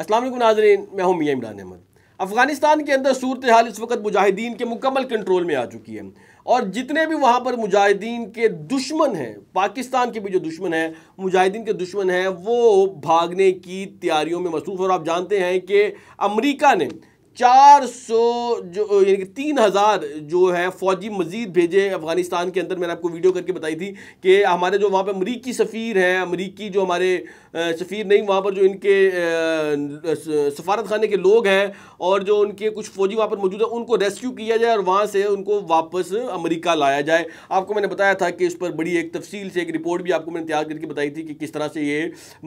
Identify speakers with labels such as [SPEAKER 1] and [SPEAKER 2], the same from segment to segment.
[SPEAKER 1] असलम नाजरीन मैं हूँ मियाँ इमरान अहमद अफ़गानिस्तान के अंदर सूरत हाल इस वक्त मुजाहिदीन के मुकम्मल कंट्रोल में आ चुकी है और जितने भी वहाँ पर मुजाहिदीन के दुश्मन हैं पाकिस्तान के भी जो दुश्मन हैं मुजाहिदीन के दुश्मन हैं वो भागने की तैयारियों में मसरूफ़ और आप जानते हैं कि अमरीका ने चार सौ जो यानी कि तीन हज़ार जो है फ़ौजी मज़ीद भेजे अफ़गानिस्तान के अंदर मैंने आपको वीडियो करके बताई थी कि हमारे जो वहाँ पर अमरीकी सफ़ीर हैं अमरीकी जो हमारे सफ़ीर नहीं वहाँ पर जो इनके सफारत खाने के लोग हैं और जो उनके कुछ फ़ौजी वहाँ पर मौजूद है उनको रेस्क्यू किया जाए और वहाँ से उनको वापस अमरीका लाया जाए आपको मैंने बताया था कि इस पर बड़ी एक तफसील से एक रिपोर्ट भी आपको मैंने तैयार करके बताई थी कि किस तरह से ये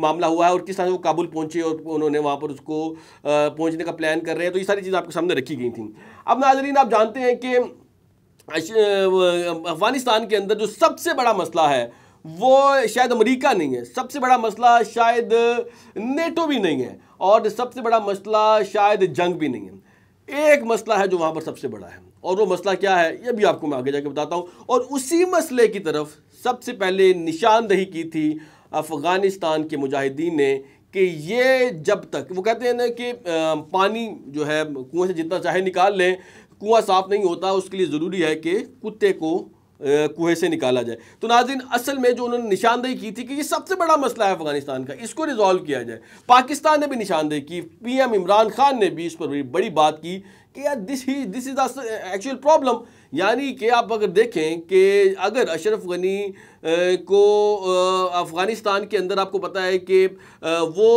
[SPEAKER 1] मामला हुआ है और किस तरह से वो काबुल पहुँचे और उन्होंने वहाँ पर उसको पहुँचने का प्लान कर रहे हैं तो ये सारी सारी चीज़ आपके सामने रखी गई थी अब नाजरीन आप जानते हैं कि अफगानिस्तान के अंदर जो सबसे बड़ा मसला है वो शायद अमेरिका नहीं है सबसे बड़ा मसला शायद नेटो भी नहीं है और सबसे बड़ा मसला शायद जंग भी नहीं है एक मसला है जो वहाँ पर सबसे बड़ा है और वो मसला क्या है ये भी आपको मैं आगे जाके बताता हूँ और उसी मसले की तरफ सबसे पहले निशानदही की थी अफ़गानिस्तान के मुजाहिदीन ने कि ये जब तक वो कहते हैं ना कि पानी जो है कुएं से जितना चाहे निकाल लें कुआं साफ नहीं होता उसके लिए ज़रूरी है कि कुत्ते को कुएं से निकाला जाए तो नाजिन असल में जो उन्होंने निशानदेही की थी कि ये सबसे बड़ा मसला है अफगानिस्तान का इसको रिजॉल्व किया जाए पाकिस्तान ने भी निशानदेही की पीएम इमरान खान ने भी इस पर बड़ी बात की कि यार दिस ही this is the actual problem यानी कि आप अगर देखें कि अगर अशरफ गनी को अफ़गानिस्तान के अंदर आपको पता है कि वो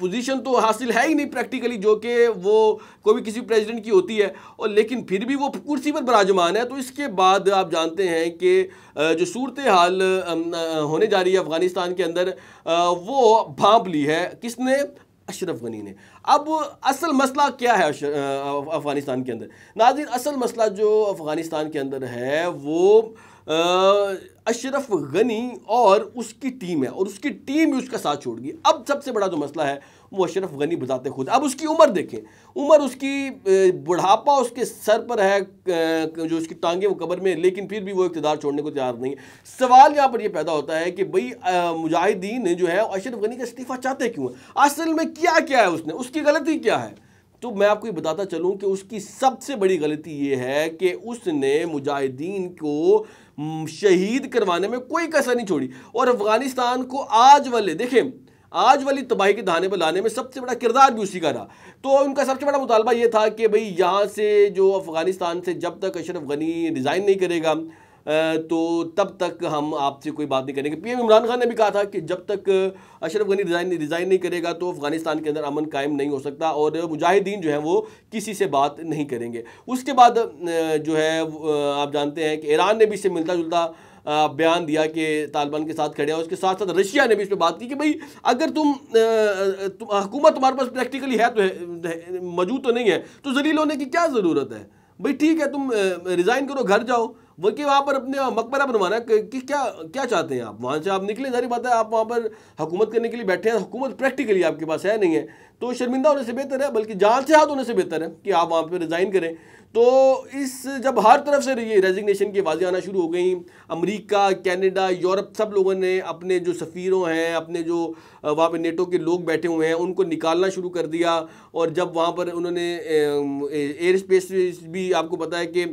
[SPEAKER 1] पोजीशन तो हासिल है ही नहीं प्रैक्टिकली जो कि वो कोई भी किसी प्रेसिडेंट की होती है और लेकिन फिर भी वो कुर्सी पर बराजमान है तो इसके बाद आप जानते हैं कि जो सूरत हाल होने जा रही है अफ़गानिस्तान के अंदर वो भाप ली है किसने अशरफ गनी ने अब असल मसला क्या है अफगानिस्तान के अंदर नाजिन असल मसला जो अफ़गानिस्तान के अंदर है वो अशरफ गनी और उसकी टीम है और उसकी टीम भी उसका साथ छोड़ गई अब सबसे बड़ा जो मसला है वो अशरफ गनी बताते खुद अब उसकी उम्र देखें उम्र उसकी बुढ़ापा उसके सर पर है जो उसकी टांगे वो कबर में लेकिन फिर भी वो इकतदार छोड़ने को तैयार नहीं है सवाल यहाँ पर यह पैदा होता है कि भाई मुजाहिदीन जो है अशरफ गनी का इस्तीफ़ा चाहते क्यों असल में क्या क्या है उसने उसकी गलती क्या है तो मैं आपको ये बताता चलूँ कि उसकी सबसे बड़ी गलती ये है कि उसने मुजाहिदीन को शहीद करवाने में कोई कसर नहीं छोड़ी और अफ़गानिस्तान को आज वाले देखें आज वाली तबाही के दहाने पर लाने में सबसे बड़ा किरदार भी उसी का रहा तो उनका सबसे बड़ा मुतालबा यह था कि भाई यहाँ से जो अफ़गानिस्तान से जब तक अशरफ गनी रिज़ाइन नहीं करेगा तो तब तक हम आपसे कोई बात नहीं करेंगे पीएम इमरान खान ने भी कहा था कि जब तक अशरफ गनी रिजाइन रिजाइन नहीं करेगा तो अफगानिस्तान के अंदर अमन कायम नहीं हो सकता और मुजाहिदीन जो है वो किसी से बात नहीं करेंगे उसके बाद जो है आप जानते हैं कि ईरान ने भी इससे मिलता जुलता बयान दिया कि तालिबान के साथ खड़े हैं उसके साथ साथ रशिया ने भी इस पर बात की कि भाई अगर तुम हुकूमत तुम्हारे पास प्रैक्टिकली है तो मौजूद तो नहीं है तो जलील होने की क्या ज़रूरत है भाई ठीक है तुम रिज़ाइन करो घर जाओ बल्कि वहाँ पर अपने मकबरा बनवाना कि, कि क्या क्या चाहते हैं आप वहाँ से आप निकले जारी बात है आप वहाँ पर हुकूमत करने के लिए बैठे हैं हुकूमत प्रैक्टिकली आपके पास है नहीं है तो शर्मिंदा होने से बेहतर है बल्कि जान से हाथ होने से बेहतर है कि आप वहाँ पर रिज़ाइन करें तो इस जब हर तरफ से ये रेजिग्नेशन की आवाज़ें आना शुरू हो गई अमेरिका कनाडा यूरोप सब लोगों ने अपने जो सफ़ीरों हैं अपने जो वहाँ पर नेटो के लोग बैठे हुए हैं उनको निकालना शुरू कर दिया और जब वहाँ पर उन्होंने एयर स्पेस भी आपको पता है कि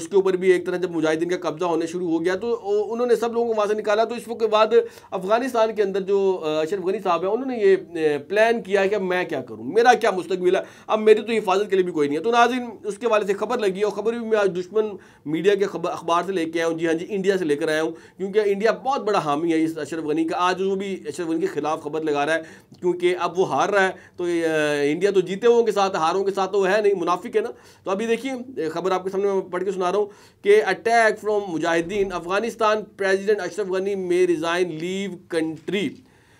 [SPEAKER 1] उसके ऊपर भी एक तरह जब मुजाहिदीन का कब्ज़ा होने शुरू हो गया तो उन्होंने सब लोगों को वहाँ से निकाला तो इस वक्त बाद अफ़गानिस्तान के अंदर जो अशरफ गनी साहब हैं उन्होंने ये प्लान किया है कि मैं क्या करूँ मेरा क्या मुस्तबिल है अब मेरी तो हिफाजत के लिए भी कोई नहीं है तो नाजिन उसके वाले से खबर लगी और खबर भी मैं आज दुश्मन मीडिया के अखबार से लेके आया हूँ जी हाँ जी इंडिया से लेकर आया हूँ क्योंकि इंडिया बहुत बड़ा हामी है इस अशरफ गनी का आज वो भी अशरफ गनी के खिलाफ खबर लगा रहा है क्योंकि अब वो हार रहा है तो इंडिया तो जीते हुए के साथ हारों के साथ तो है नहीं मुनाफिक है ना तो अभी देखिए खबर आपके सामने पढ़ के सुना रहा हूँ कि अटैक अटैक फ्रॉम मुजाहिदीन Afghanistan President Ashraf Ghani may resign leave country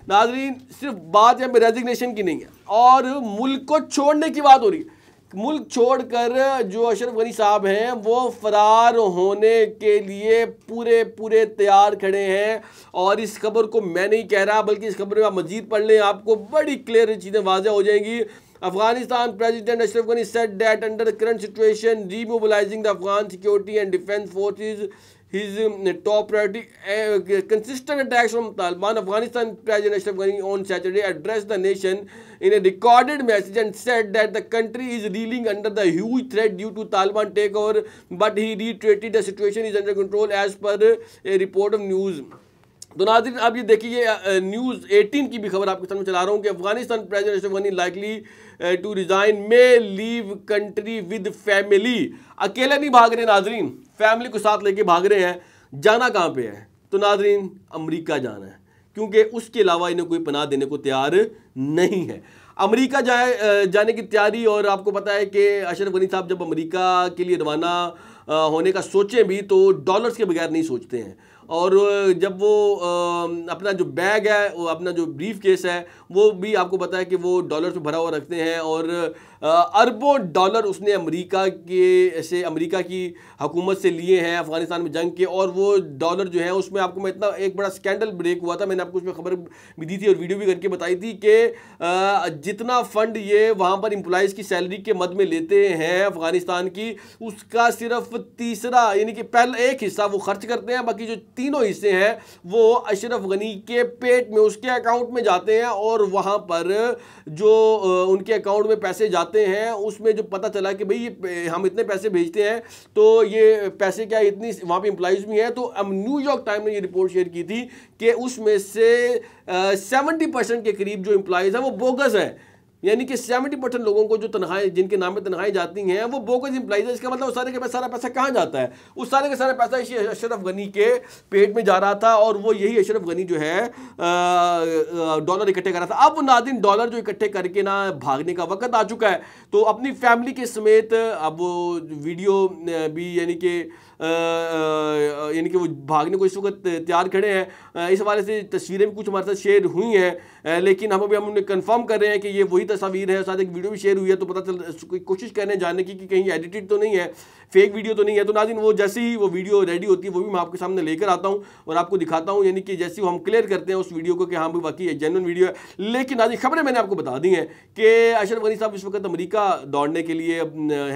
[SPEAKER 1] नाजरीन सिर्फ बात यहाँ पर रेजिग्नेशन की नहीं है और मुल्क को छोड़ने की बात हो रही है मुल्क छोड़कर जो अशरफ गनी साहब हैं वो फरार होने के लिए पूरे पूरे तैयार खड़े हैं और इस खबर को मैं नहीं कह रहा बल्कि इस खबर में आप मजीद पढ़ लें आपको बड़ी क्लियर चीज़ें वाजह हो जाएंगी Afghanistan President Ashraf Ghani said that under the current situation, demobilizing the Afghan security and defense forces his um, top priority. Uh, consistent attacks from Taliban. Afghanistan President Ashraf Ghani on Saturday addressed the nation in a recorded message and said that the country is reeling under the huge threat due to Taliban takeover. But he reiterated the situation is under control as per a report of news. तो नाजरीन आप ये देखिए news eighteen की भी खबर आपके सामने चला रहा हूँ कि Afghanistan president Ashraf Ghani likely to resign may leave country with family अकेले नहीं भाग रहे नाजरीन फैमिली को साथ लेके भाग रहे हैं जाना कहाँ पे है तो नाजरीन अमरीका जाना है क्योंकि उसके अलावा इन्हें कोई पनाह देने को तैयार नहीं है अमरीका जाए जाने की तैयारी और आपको पता है कि अशरफ गनी साहब जब अमरीका के लिए रवाना होने का सोचें भी तो डॉलर्स के बगैर नहीं सोचते हैं और जब वो अपना जो बैग है वो अपना जो ब्रीफ केस है वो भी आपको पता है कि वो डॉलर से भरा हुआ रखते हैं और अरबों डॉलर उसने अमेरिका के से अमेरिका की हुकूमत से लिए हैं अफ़गानिस्तान में जंग के और वो डॉलर जो है उसमें आपको मैं इतना एक बड़ा स्कैंडल ब्रेक हुआ था मैंने आपको उसमें खबर भी दी थी और वीडियो भी करके बताई थी कि जितना फ़ंड ये वहाँ पर एम्प्लॉज़ की सैलरी के मद में लेते हैं अफ़गानिस्तान की उसका सिर्फ तीसरा यानी कि पहला एक हिस्सा वो खर्च करते हैं बाकी जो तीनों हिस्से हैं वो अशरफ गनी के पेट में उसके अकाउंट में जाते हैं और वहाँ पर जो उनके अकाउंट में पैसे जाते हैं उसमें जो पता चला कि भाई हम इतने पैसे भेजते हैं तो ये पैसे क्या इतनी वहाँ पर इम्प्लाइज़ भी हैं तो न्यूयॉर्क टाइम ने ये रिपोर्ट शेयर की थी कि उसमें से सेवेंटी परसेंट के करीब जो इम्प्लाइज़ हैं वो बोगस हैं यानी कि सेवेंटी परसेंट लोगों को जो तनख्वाहें जिनके नाम में तनहाई जाती हैं वो बोगस इंप्लाइज है इसका मतलब उस सारे के सारा पैसा कहाँ जाता है उस सारे का सारा पैसा अशरफ गनी के पेट में जा रहा था और वो यही अशरफ गनी जो है डॉलर इकट्ठे कर रहा था अब नादिन डॉलर जो इकट्ठे करके ना भागने का वक्त आ चुका है तो अपनी फैमिली के समेत अब वो वीडियो भी यानी कि यानी कि वो भागने को इस वक्त तैयार खड़े हैं इस हवाले से तस्वीरें भी कुछ हमारे साथ शेयर हुई हैं लेकिन हम अभी हम उन्हें कन्फर्म कर रहे हैं कि ये वही तस्वीर है साथ एक वीडियो भी शेयर हुई है तो पता चल कोशिश कर रहे हैं जानने की कि कहीं एडिटेड तो नहीं है फेक वीडियो तो नहीं है तो नाजिन वो जैसे ही वो वीडियो रेडी होती है वो भी मैं आपके सामने लेकर आता हूँ और आपको दिखाता हूँ यानी कि जैसे हम क्लियर करते हैं उस वीडियो को कि हाँ भाई वाकई जेनवन वीडियो है लेकिन नाजिन खबरें मैंने आपको बता दी हैं कि अशरफ गनी साहब इस वक्त अमरीका दौड़ने के लिए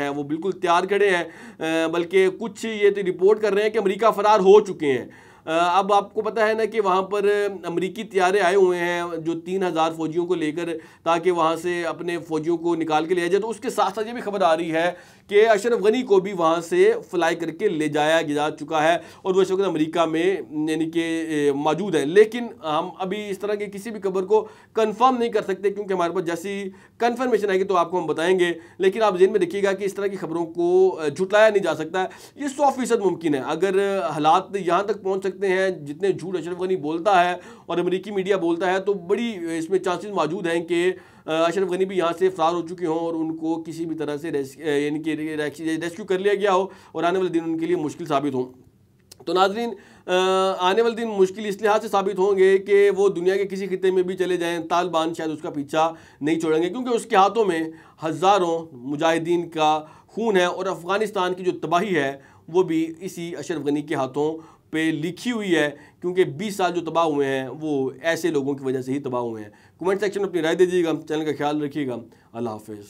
[SPEAKER 1] है वो बिल्कुल तैयार खड़े हैं बल्कि कुछ ये रिपोर्ट कर रहे हैं कि अमेरिका फरार हो चुके हैं अब आपको पता है ना कि वहाँ पर अमरीकी त्यारे आए हुए हैं जो तीन हज़ार फौजियों को लेकर ताकि वहाँ से अपने फौजियों को निकाल के ले जाए तो उसके साथ साथ ये भी खबर आ रही है कि अशरफ गनी को भी वहाँ से फ्लाई करके ले जाया जा चुका है और वो इस वक्त अमरीका में यानी कि मौजूद है लेकिन हम अभी इस तरह की किसी भी खबर को कन्फर्म नहीं कर सकते क्योंकि हमारे पास जैसी कन्फर्मेशन आएगी तो आपको हम बताएँगे लेकिन आप जेन में देखिएगा कि इस तरह की खबरों को झुटलाया नहीं जा सकता ये सौ फीसद मुमकिन है अगर हालात यहाँ तक पहुँच सकते हैं जितने झूठ अशरफ गनी बोलता है और अमरीकी मीडिया बोलता है तो बड़ी इसमें चांसेस मौजूद हैं कि अशरफ गनी भी यहाँ से फरार हो चुके हों और उनको किसी भी तरह से यानी कि रेस्क्यू कर लिया गया हो और आने वाले दिन उनके लिए मुश्किल साबित हों तो नाजरीन आने वाले दिन मुश्किल इस लिहाज से साबित होंगे कि वो दुनिया के किसी खत्े में भी चले जाएं तालिबान शायद उसका पीछा नहीं छोड़ेंगे क्योंकि उसके हाथों में हज़ारों मुजाहिदीन का खून है और अफ़गानिस्तान की जो तबाही है वो भी इसी अशरफ गनी के हाथों पे लिखी हुई है क्योंकि 20 साल जो तबाह हुए हैं वो ऐसे लोगों की वजह से ही तबाह हुए हैं कमेंट सेक्शन में अपनी राय दीजिएगा चैनल का ख्याल रखिएगा अल्लाह हाफिज़